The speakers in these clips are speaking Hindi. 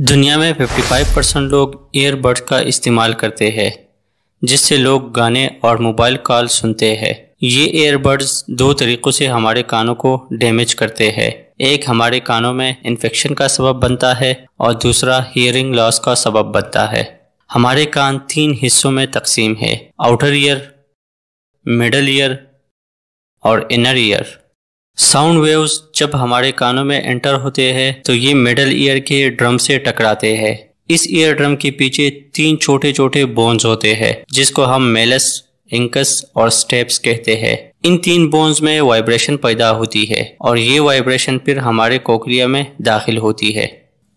दुनिया में 55 परसेंट लोग ईयरबड्स का इस्तेमाल करते हैं जिससे लोग गाने और मोबाइल कॉल सुनते हैं ये ईयरबड्स दो तरीक़ों से हमारे कानों को डैमेज करते हैं एक हमारे कानों में इन्फेक्शन का सबब बनता है और दूसरा हियरिंग लॉस का सबब बनता है हमारे कान तीन हिस्सों में तकसीम है आउटर ईयर मिडल ईयर और इनर ईयर साउंड वेव्स जब हमारे कानों में एंटर होते हैं तो ये मिडल ईयर के ड्रम से टकराते हैं इस ईयर ड्रम के पीछे तीन छोटे छोटे बोन्स होते हैं जिसको हम मेलस इंकस और स्टेप्स कहते हैं इन तीन बोन्स में वाइब्रेशन पैदा होती है और ये वाइब्रेशन फिर हमारे कोकलिया में दाखिल होती है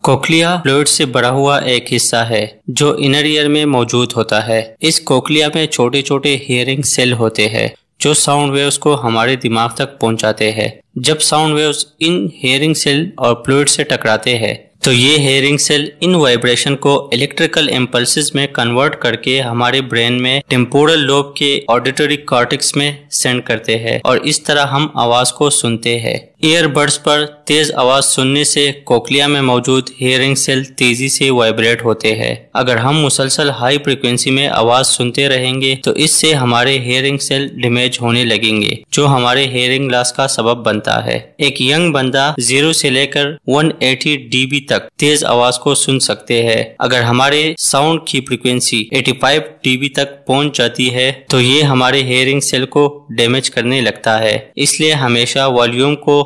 कोकलिया फ्लोइड से बड़ा हुआ एक हिस्सा है जो इनर ईयर में मौजूद होता है इस कोकलिया में छोटे छोटे हियरिंग सेल होते हैं जो साउंड वेव्स को हमारे दिमाग तक पहुंचाते हैं जब साउंड वेव्स इन हेयरिंग सेल और फ्लूड से टकराते हैं तो ये हेयरिंग सेल इन वाइब्रेशन को इलेक्ट्रिकल इम्पल्स में कन्वर्ट करके हमारे ब्रेन में टेम्पोरल लोब के ऑडिटरी कार्टिक्स में सेंड करते हैं और इस तरह हम आवाज को सुनते हैं ईयरबड्स पर तेज आवाज सुनने से कोकलिया में मौजूद हेयरिंग सेल तेजी से वाइब्रेट होते हैं अगर हम मुसलसल हाई फ्रिक्वेंसी में आवाज सुनते रहेंगे तो इससे हमारे हेयरिंग सेल डैमेज होने लगेंगे जो हमारे हेयरिंग लॉस का सबब बनता है एक यंग बंदा जीरो से लेकर 180 डीबी तक तेज आवाज को सुन सकते हैं अगर हमारे साउंड की फ्रिक्वेंसी 85 डीबी तक पहुँच जाती है तो ये हमारे हेयरिंग सेल को डैमेज करने लगता है इसलिए हमेशा वॉल्यूम को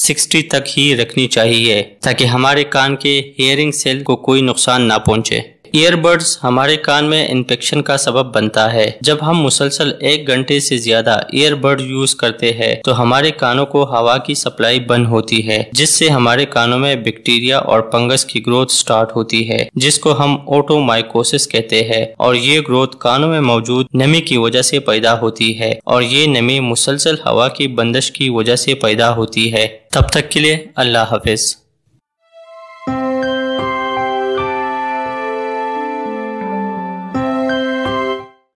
सिक्सटी तक ही रखनी चाहिए ताकि हमारे कान के हेयरिंग सेल को कोई नुकसान ना पहुंचे ईयरबड्स हमारे कान में इन्फेक्शन का सबब बनता है जब हम मुसलसल एक घंटे से ज्यादा ईयरबड यूज करते हैं तो हमारे कानों को हवा की सप्लाई बंद होती है जिससे हमारे कानों में बैक्टीरिया और फंगस की ग्रोथ स्टार्ट होती है जिसको हम ओटोमाइकोसिस कहते हैं और ये ग्रोथ कानों में मौजूद नमी की वजह से पैदा होती है और ये नमी मुसलसल हवा की बंदिश की वजह से पैदा होती है तब तक के लिए अल्लाह हाफिज़